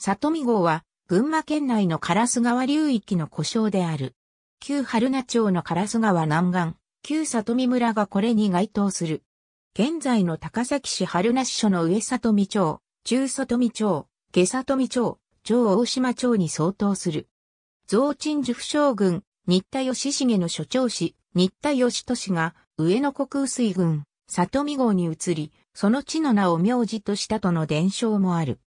里見号は、群馬県内のス川流域の故障である。旧春名町のス川南岸、旧里見村がこれに該当する。現在の高崎市春名市所の上里見町、中里見町、下里見町、上大島町に相当する。増鎮樹府将軍、新田義重の所長氏、新田義俊が、上野国薄水郡、里見郷に移り、その地の名を名字としたとの伝承もある。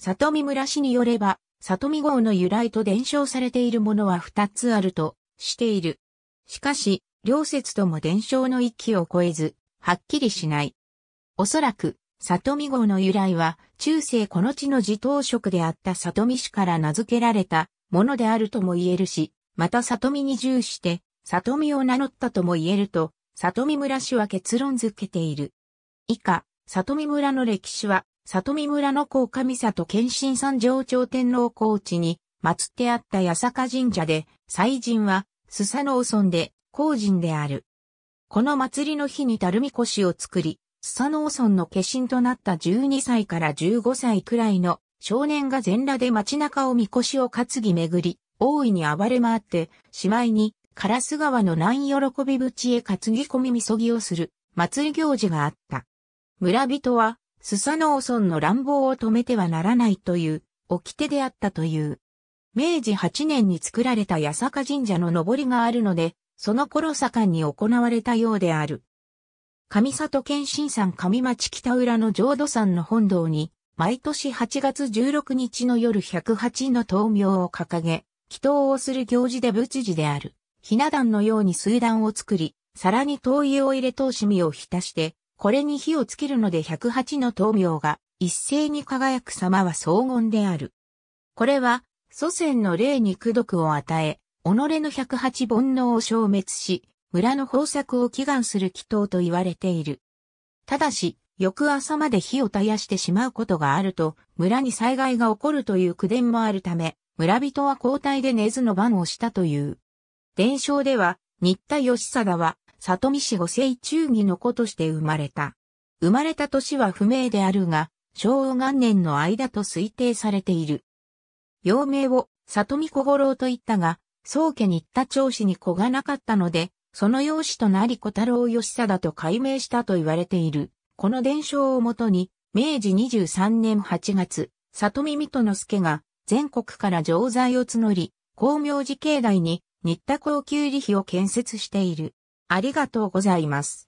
里見村氏によれば、里見号の由来と伝承されているものは二つあるとしている。しかし、両説とも伝承の域を超えず、はっきりしない。おそらく、里見号の由来は、中世この地の地頭職であった里見氏から名付けられたものであるとも言えるし、また里見に従して、里見を名乗ったとも言えると、里見村氏は結論付けている。以下、里見村の歴史は、里見村の高神里謙信三上朝天皇高地に祀ってあった八坂神社で、祭神は、須佐農村で、高人である。この祭りの日に樽みこしを作り、須佐農村の化身となった12歳から15歳くらいの少年が全裸で街中をみこしを担ぎ巡り、大いに暴れ回って、しまいに、カス川の南喜び淵へ担ぎ込みみそぎをする、祭り行事があった。村人は、スサノオ村の乱暴を止めてはならないという掟であったという。明治8年に作られた八坂神社の上りがあるので、その頃盛んに行われたようである。上里県新山上町北浦の浄土山の本堂に、毎年8月16日の夜108の灯明を掲げ、祈祷をする行事で仏事である。ひな壇のように水壇を作り、さらに灯油を入れ通し身を浸して、これに火をつけるので108の灯明が一斉に輝く様は荘厳である。これは祖先の霊に苦毒を与え、己の108煩悩を消滅し、村の豊作を祈願する祈祷と言われている。ただし、翌朝まで火を絶やしてしまうことがあると、村に災害が起こるという苦伝もあるため、村人は交代で根津の番をしたという。伝承では、新田義貞は、里見氏五世中義の子として生まれた。生まれた年は不明であるが、昭和元年の間と推定されている。幼名を里見小五郎と言ったが、宗家に行った長子に子がなかったので、その養子となり小太郎義貞と改名したと言われている。この伝承をもとに、明治23年8月、里見水戸之助が全国から錠剤を募り、光明寺境内に新田高級利費を建設している。ありがとうございます。